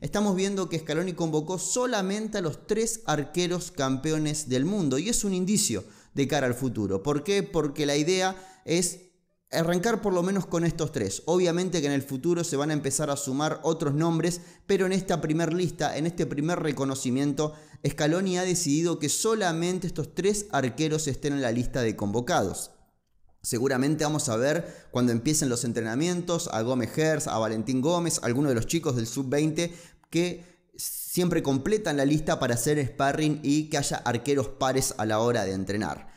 estamos viendo que Scaloni convocó solamente a los tres arqueros campeones del mundo y es un indicio de cara al futuro. ¿Por qué? Porque la idea es arrancar por lo menos con estos tres. Obviamente que en el futuro se van a empezar a sumar otros nombres, pero en esta primera lista, en este primer reconocimiento, Scaloni ha decidido que solamente estos tres arqueros estén en la lista de convocados. Seguramente vamos a ver cuando empiecen los entrenamientos a Gómez Hers, a Valentín Gómez, algunos de los chicos del sub-20 que siempre completan la lista para hacer sparring y que haya arqueros pares a la hora de entrenar.